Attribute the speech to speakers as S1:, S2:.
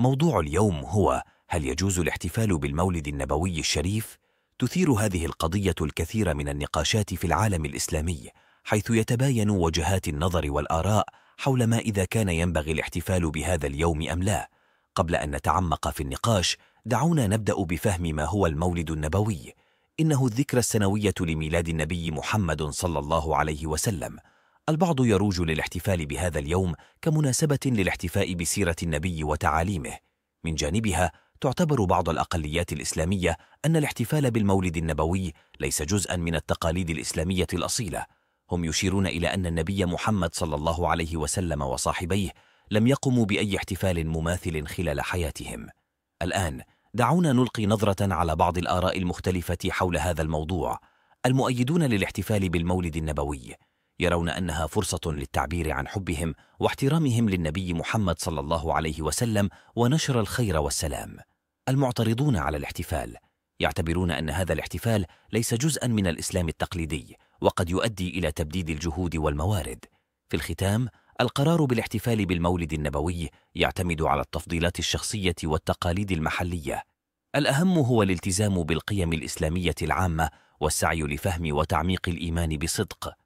S1: موضوع اليوم هو هل يجوز الاحتفال بالمولد النبوي الشريف؟ تثير هذه القضية الكثير من النقاشات في العالم الإسلامي حيث يتباين وجهات النظر والآراء حول ما إذا كان ينبغي الاحتفال بهذا اليوم أم لا قبل أن نتعمق في النقاش دعونا نبدأ بفهم ما هو المولد النبوي إنه الذكرى السنوية لميلاد النبي محمد صلى الله عليه وسلم البعض يروج للاحتفال بهذا اليوم كمناسبة للاحتفاء بسيرة النبي وتعاليمه من جانبها تعتبر بعض الأقليات الإسلامية أن الاحتفال بالمولد النبوي ليس جزءا من التقاليد الإسلامية الأصيلة هم يشيرون إلى أن النبي محمد صلى الله عليه وسلم وصاحبيه لم يقوموا بأي احتفال مماثل خلال حياتهم الآن دعونا نلقي نظرة على بعض الآراء المختلفة حول هذا الموضوع المؤيدون للاحتفال بالمولد النبوي يرون أنها فرصة للتعبير عن حبهم واحترامهم للنبي محمد صلى الله عليه وسلم ونشر الخير والسلام المعترضون على الاحتفال يعتبرون أن هذا الاحتفال ليس جزءا من الإسلام التقليدي وقد يؤدي إلى تبديد الجهود والموارد في الختام القرار بالاحتفال بالمولد النبوي يعتمد على التفضيلات الشخصية والتقاليد المحلية الأهم هو الالتزام بالقيم الإسلامية العامة والسعي لفهم وتعميق الإيمان بصدق